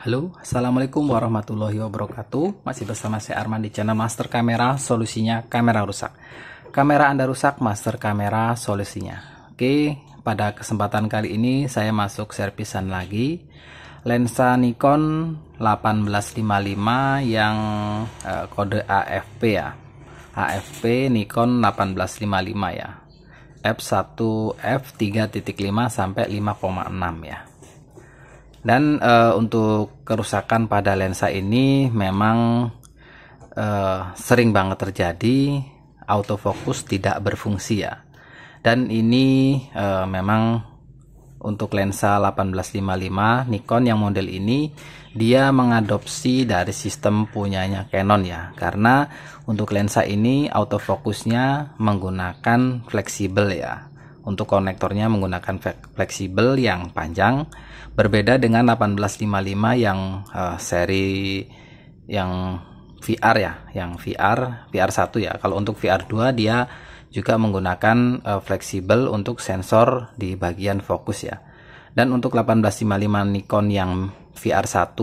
Halo, Assalamualaikum warahmatullahi wabarakatuh Masih bersama saya Arman di channel Master Kamera Solusinya kamera rusak Kamera Anda rusak, Master Kamera solusinya Oke, pada kesempatan kali ini saya masuk servisan lagi Lensa Nikon 1855 yang eh, kode AFP ya AFP Nikon 1855 ya F1 F3.5 sampai 5,6 ya dan e, untuk kerusakan pada lensa ini memang e, sering banget terjadi autofokus tidak berfungsi ya. Dan ini e, memang untuk lensa 1855 Nikon yang model ini dia mengadopsi dari sistem punyanya Canon ya karena untuk lensa ini autofokusnya menggunakan fleksibel ya untuk konektornya menggunakan fleksibel yang panjang, berbeda dengan 1855 yang uh, seri yang VR ya, yang VR VR1 ya. Kalau untuk VR2 dia juga menggunakan uh, fleksibel untuk sensor di bagian fokus ya. Dan untuk 1855 Nikon yang VR1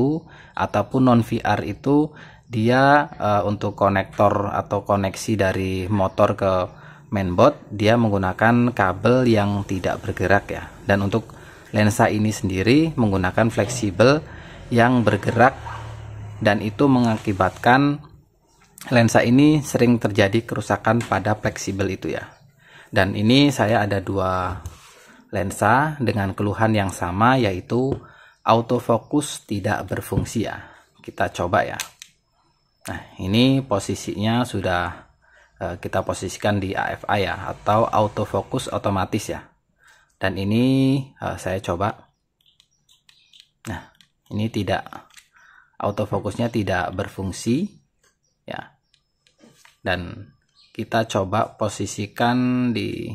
ataupun non VR itu dia uh, untuk konektor atau koneksi dari motor ke mainboard dia menggunakan kabel yang tidak bergerak ya dan untuk lensa ini sendiri menggunakan fleksibel yang bergerak dan itu mengakibatkan lensa ini sering terjadi kerusakan pada fleksibel itu ya dan ini saya ada dua lensa dengan keluhan yang sama yaitu autofocus tidak berfungsi ya kita coba ya nah ini posisinya sudah Eh, kita posisikan di AFA ya atau autofocus otomatis ya dan ini eh, saya coba nah ini tidak autofocusnya tidak berfungsi ya dan kita coba posisikan di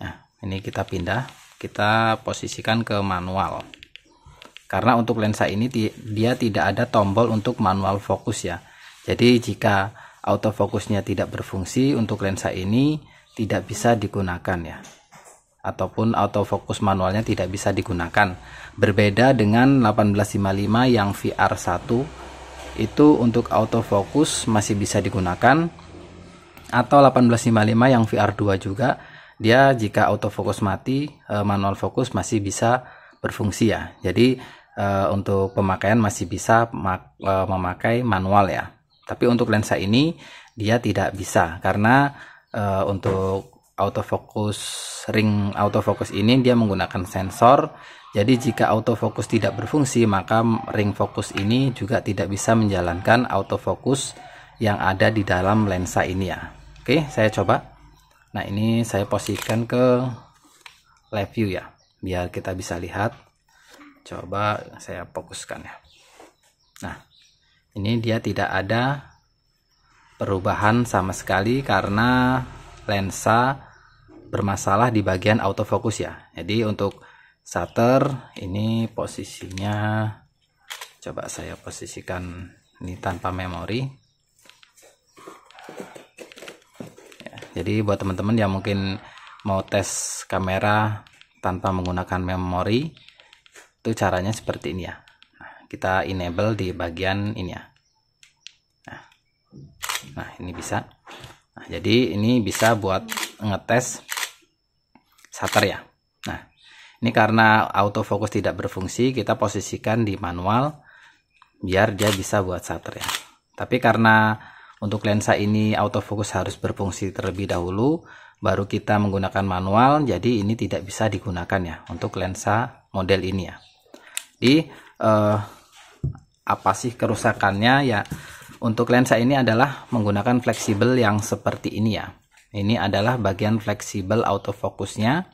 nah ini kita pindah kita posisikan ke manual karena untuk lensa ini dia tidak ada tombol untuk manual fokus ya jadi jika autofokusnya tidak berfungsi untuk lensa ini tidak bisa digunakan ya ataupun autofokus manualnya tidak bisa digunakan. Berbeda dengan 1855 yang VR1 itu untuk autofokus masih bisa digunakan atau 1855 yang VR2 juga dia jika autofokus mati eh, manual fokus masih bisa berfungsi ya. Jadi eh, untuk pemakaian masih bisa eh, memakai manual ya. Tapi untuk lensa ini dia tidak bisa karena uh, untuk autofocus ring autofocus ini dia menggunakan sensor. Jadi jika autofocus tidak berfungsi maka ring fokus ini juga tidak bisa menjalankan autofocus yang ada di dalam lensa ini ya. Oke, saya coba. Nah, ini saya posisikan ke live view ya biar kita bisa lihat. Coba saya fokuskan ya. Nah, ini dia tidak ada perubahan sama sekali karena lensa bermasalah di bagian autofocus ya jadi untuk shutter ini posisinya coba saya posisikan ini tanpa memori ya, jadi buat teman-teman yang mungkin mau tes kamera tanpa menggunakan memori itu caranya seperti ini ya kita enable di bagian ini ya nah, nah ini bisa nah, jadi ini bisa buat ngetes shutter ya nah ini karena autofocus tidak berfungsi kita posisikan di manual biar dia bisa buat shutter ya tapi karena untuk lensa ini autofocus harus berfungsi terlebih dahulu, baru kita menggunakan manual, jadi ini tidak bisa digunakan ya untuk lensa model ini ya. Di uh, apa sih kerusakannya ya untuk lensa ini adalah menggunakan fleksibel yang seperti ini ya ini adalah bagian fleksibel autofocusnya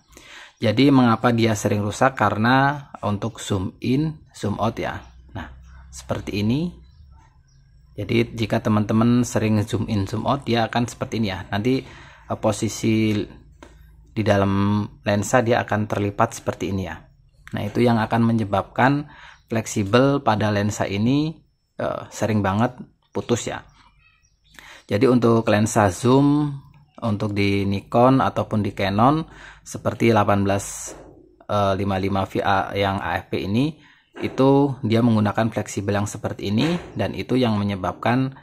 jadi mengapa dia sering rusak karena untuk zoom in zoom out ya nah seperti ini jadi jika teman-teman sering zoom in zoom out dia akan seperti ini ya nanti eh, posisi di dalam lensa dia akan terlipat seperti ini ya nah itu yang akan menyebabkan fleksibel pada lensa ini uh, sering banget putus ya. Jadi untuk lensa zoom untuk di Nikon ataupun di Canon seperti 1855 uh, VA yang AFP ini itu dia menggunakan fleksibel yang seperti ini dan itu yang menyebabkan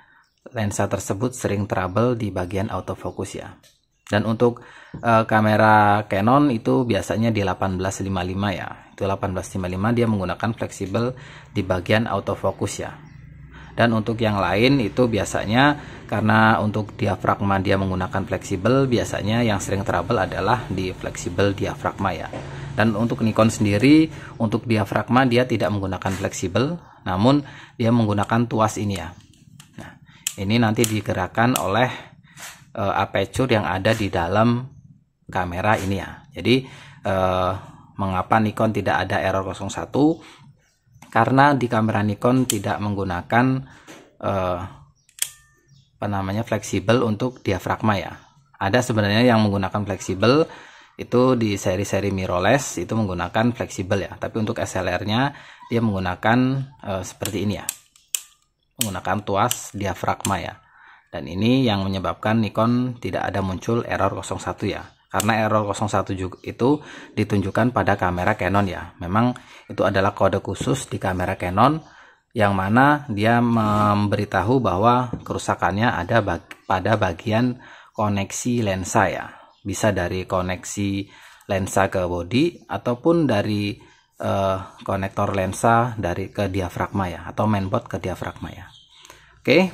lensa tersebut sering trouble di bagian autofocus ya. Dan untuk uh, kamera Canon itu biasanya di 1855 ya. Itu 1855 dia menggunakan fleksibel di bagian autofocus ya. Dan untuk yang lain itu biasanya karena untuk diafragma dia menggunakan fleksibel, biasanya yang sering trouble adalah di fleksibel diafragma ya. Dan untuk Nikon sendiri untuk diafragma dia tidak menggunakan fleksibel, namun dia menggunakan tuas ini ya. Nah, ini nanti digerakkan oleh uh, aperture yang ada di dalam kamera ini ya. Jadi uh, mengapa Nikon tidak ada error 01? Karena di kamera Nikon tidak menggunakan uh, apa namanya fleksibel untuk diafragma ya. Ada sebenarnya yang menggunakan fleksibel itu di seri-seri mirrorless itu menggunakan fleksibel ya. Tapi untuk SLR-nya dia menggunakan uh, seperti ini ya. Menggunakan tuas diafragma ya dan ini yang menyebabkan Nikon tidak ada muncul error 01 ya. Karena error 01 juga itu ditunjukkan pada kamera Canon ya. Memang itu adalah kode khusus di kamera Canon yang mana dia memberitahu bahwa kerusakannya ada bag pada bagian koneksi lensa ya. Bisa dari koneksi lensa ke body ataupun dari eh, konektor lensa dari ke diafragma ya atau mainboard ke diafragma ya. Oke,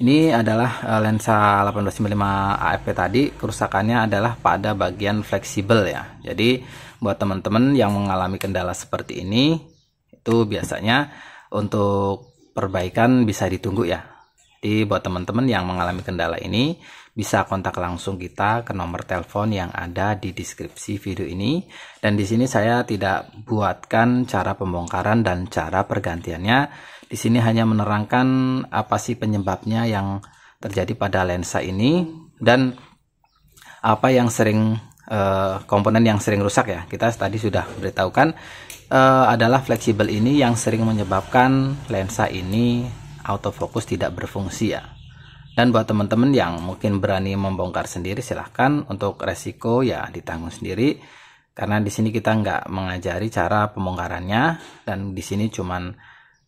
ini adalah eh, lensa 18mm AFP tadi, kerusakannya adalah pada bagian fleksibel ya. Jadi buat teman-teman yang mengalami kendala seperti ini, itu biasanya untuk perbaikan bisa ditunggu ya jadi buat teman-teman yang mengalami kendala ini bisa kontak langsung kita ke nomor telepon yang ada di deskripsi video ini. Dan di sini saya tidak buatkan cara pembongkaran dan cara pergantiannya. Di sini hanya menerangkan apa sih penyebabnya yang terjadi pada lensa ini dan apa yang sering eh, komponen yang sering rusak ya. Kita tadi sudah beritahukan eh, adalah fleksibel ini yang sering menyebabkan lensa ini Autofokus tidak berfungsi ya. Dan buat teman-teman yang mungkin berani membongkar sendiri silahkan untuk resiko ya ditanggung sendiri karena di sini kita nggak mengajari cara pembongkarannya dan di sini cuman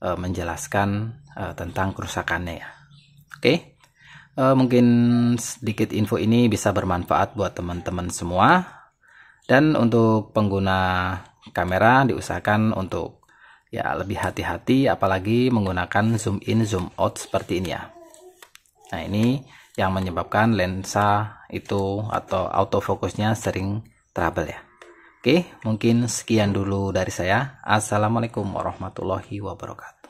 e, menjelaskan e, tentang kerusakannya ya. Oke. E, mungkin sedikit info ini bisa bermanfaat buat teman-teman semua. Dan untuk pengguna kamera diusahakan untuk ya lebih hati-hati apalagi menggunakan zoom in zoom out seperti ini ya nah ini yang menyebabkan lensa itu atau autofocusnya sering trouble ya oke mungkin sekian dulu dari saya assalamualaikum warahmatullahi wabarakatuh